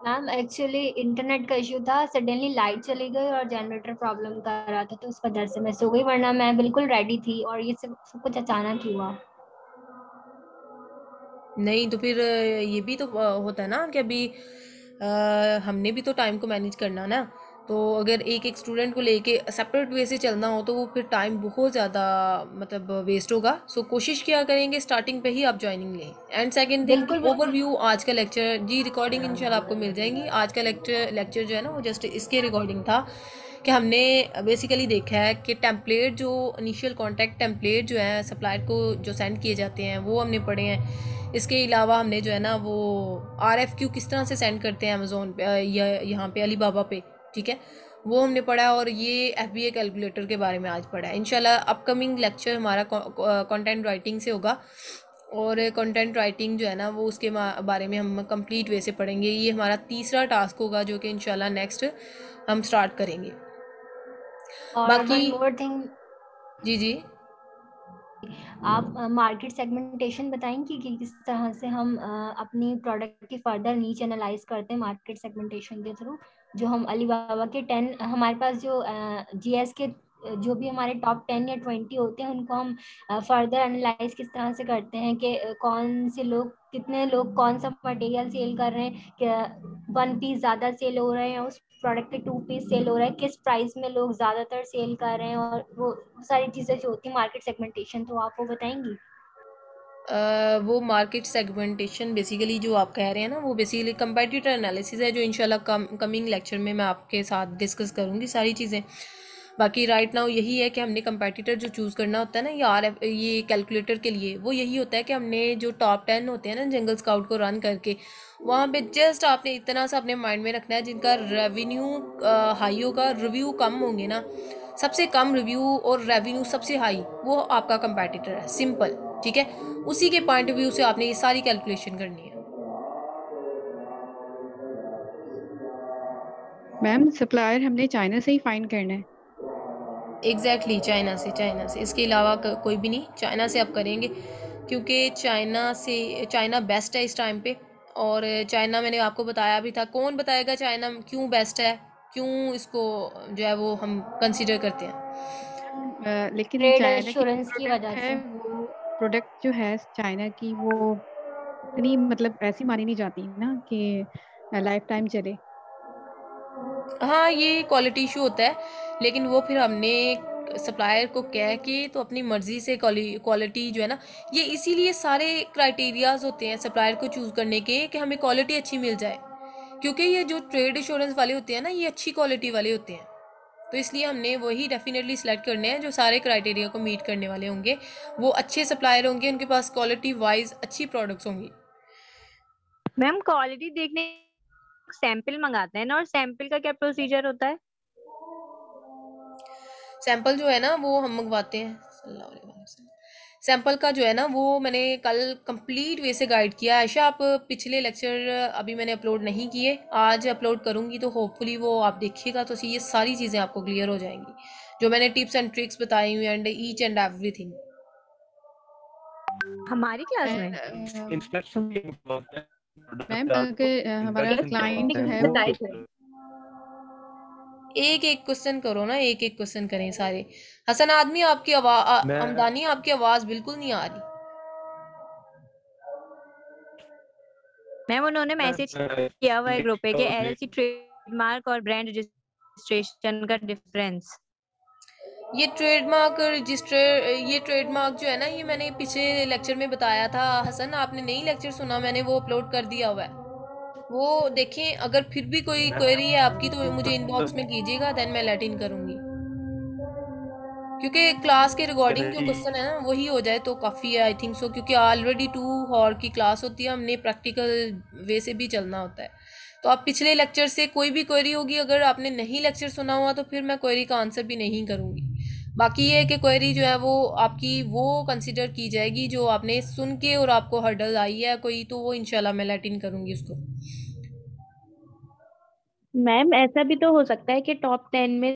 S1: मैम एक्चुअली इंटरनेट का इशू था सडनली लाइट चली गई और जनरेटर
S3: प्रॉब्लम कर रहा था तो उस वजह से मैं सो गई वरना मैं बिल्कुल रेडी थी और ये सब कुछ अचानक ही हुआ
S1: नहीं तो फिर ये भी तो होता है ना कि अभी आ, हमने भी तो टाइम को मैनेज करना ना तो अगर एक एक स्टूडेंट को लेके सेपरेट वे से चलना हो तो वो फिर टाइम बहुत ज़्यादा मतलब वेस्ट होगा सो so, कोशिश किया करेंगे स्टार्टिंग पे ही आप ज्वाइनिंग लें एंड सेकेंड थिंग ओवरव्यू आज का लेक्चर जी रिकॉर्डिंग इन आपको मिल जाएंगी आज का लेक्चर लेक्चर जो है ना वो जस्ट इसके रिकॉर्डिंग था कि हमने बेसिकली देखा है कि टेम्पलेट जो इनिशियल कॉन्टैक्ट टेम्पलेट जो है सप्लायर को जो सेंड किए जाते हैं वो हमने पढ़े हैं इसके अलावा हमने जो है ना वो आर एफ क्यू किस तरह से सेंड करते हैं अमेज़ोन पे या यहाँ पे अली बाबा पे ठीक है वो हमने पढ़ा और ये एफ बी ए कैलकुलेटर के बारे में आज पढ़ा है इनशाला अपकमिंग लेक्चर हमारा कंटेंट राइटिंग से होगा और कंटेंट राइटिंग जो है ना वो उसके बारे में हम कंप्लीट वे से पढ़ेंगे ये हमारा तीसरा टास्क होगा जो कि इनशाला नेक्स्ट हम स्टार्ट करेंगे बाकी जी जी आप
S3: मार्केट सेगमेंटेशन बताएंगे कि किस तरह से हम अपनी प्रोडक्ट की फर्दर नीच एनालाइज करते हैं मार्केट सेगमेंटेशन के थ्रू जो हम अली बाबा के टेन हमारे पास जो जीएस के जो भी हमारे टॉप टेन या ट्वेंटी होते हैं उनको हम फर्दर एनालाइज किस तरह से करते हैं कि कौन से लोग कितने लोग कौन सा मटेरियल सेल कर रहे हैं कि वन पीस ज़्यादा सेल हो रहे हैं उस प्रोडक्ट के टू पीस सेल हो रहा है किस प्राइस में लोग ज़्यादातर सेल कर रहे हैं और वो सारी चीज़ें जो होती हैं मार्केट सेगमेंटेशन तो आप वो बताएंगी
S1: आ, वो मार्केट सेगमेंटेशन बेसिकली जो आप कह रहे हैं ना वो बेसिकली कंपेटिटर एनालिसिस है जो इंशाल्लाह कम कमिंग लेक्चर में मैं आपके साथ डिस्कस करूँगी सारी चीज़ें बाकी राइट नाउ यही है कि हमने कंपेटिटर जो चूज़ करना होता है ना ये आर ये कैलकुलेटर के लिए वो यही होता है कि हमने जो टॉप टेन होते हैं ना जंगल स्काउट को रन करके वहाँ पे जस्ट आपने इतना सा अपने माइंड में रखना है जिनका रेवेन्यू हाई होगा रिव्यू कम होंगे ना सबसे कम रिव्यू और रेवेन्यू सबसे हाई वो आपका कंपेटिटर है सिंपल ठीक है उसी के पॉइंट ऑफ व्यू से आपने ये सारी कैलकुलेशन करनी है
S2: मैम सप्लायर हमने चाइना से ही फाइंड करना है
S1: एग्जैक्टली exactly, चाइना से चाइना से इसके अलावा कोई भी नहीं चाइना से आप करेंगे क्योंकि चाइना से चाइना बेस्ट है इस टाइम पे और चाइना मैंने आपको बताया भी था कौन बताएगा चाइना क्यों बेस्ट है क्यों इसको जो है वो हम कंसीडर करते हैं आ, लेकिन चाइना की वजह से
S2: प्रोडक्ट जो है चाइना की वो इतनी मतलब ऐसी मानी नहीं जाती ना कि
S1: लाइफ टाइम चले हाँ ये क्वालिटी इशू होता है लेकिन वो फिर हमने सप्लायर को कह के तो अपनी मर्ज़ी से क्वालिटी जो है ना ये इसीलिए सारे क्राइटेरियाज होते हैं सप्लायर को चूज़ करने के कि हमें क्वालिटी अच्छी मिल जाए क्योंकि ये जो ट्रेड इंश्योरेंस वाले होते हैं ना ये अच्छी क्वालिटी वाले होते हैं तो इसलिए हमने वही डेफिनेटली सेलेक्ट करने हैं जो सारे क्राइटेरिया को मीट करने वाले होंगे वो अच्छे सप्लायर होंगे उनके पास क्वालिटी वाइज अच्छी प्रोडक्ट्स होंगी मैम क्वालिटी देखने सैंपल मंगाते हैं ना और सैंपल का क्या प्रोसीजर होता है सैंपल जो है ना वो हम मंगवाते हैं सैंपल का जो है ना वो मैंने कल कंप्लीट वे से गाइड किया आयशा आप पिछले लेक्चर अभी मैंने अपलोड नहीं किए आज अपलोड करूँगी तो होपफुली वो आप देखिएगा तो ये सारी चीज़ें आपको क्लियर हो जाएंगी जो मैंने टिप्स एंड ट्रिक्स बताई हुई एंड ईच एंड थिंग हमारी क्लास में
S4: uh, uh, मैम के हमारा क्लाइंट है
S1: एक एक क्वेश्चन करो ना एक एक क्वेश्चन करें सारे हसन आदमी आपकी आमदानी आपकी आवाज बिल्कुल नहीं आ रही मैम उन्होंने मैसेज किया
S3: हुआ है ग्रुप पे कि एलएलसी तो- ट्रेडमार्क और ब्रांड रजिस्ट्रेशन का डिफरेंस
S1: ये ट्रेडमार्क रजिस्टर ये ट्रेडमार्क जो है ना ये मैंने पिछले लेक्चर में बताया था हसन आपने नई लेक्चर सुना मैंने वो अपलोड कर दिया हुआ है वो देखें अगर फिर भी कोई क्वेरी है आपकी तो मुझे इनबॉक्स में कीजिएगा देन मैं लेट इन करूँगी क्योंकि क्लास के रिकॉर्डिंग जो क्वेश्चन है ना वही हो जाए तो काफ़ी है आई थिंक सो क्योंकि ऑलरेडी टू हॉर की क्लास होती है हमने प्रैक्टिकल वे से भी चलना होता है तो आप पिछले लेक्चर से कोई भी क्वेरी होगी अगर आपने नहीं लेक्चर सुना हुआ तो फिर मैं क्वेरी का आंसर भी नहीं करूँगी बाकी ये है कि क्वेरी जो है वो आपकी वो कंसिडर की जाएगी जो आपने सुन के और आपको हर्डल आई है कोई तो वो इनशाला मैं लेटिन करूंगी उसको
S2: मैम ऐसा भी तो हो सकता है कि टॉप टेन में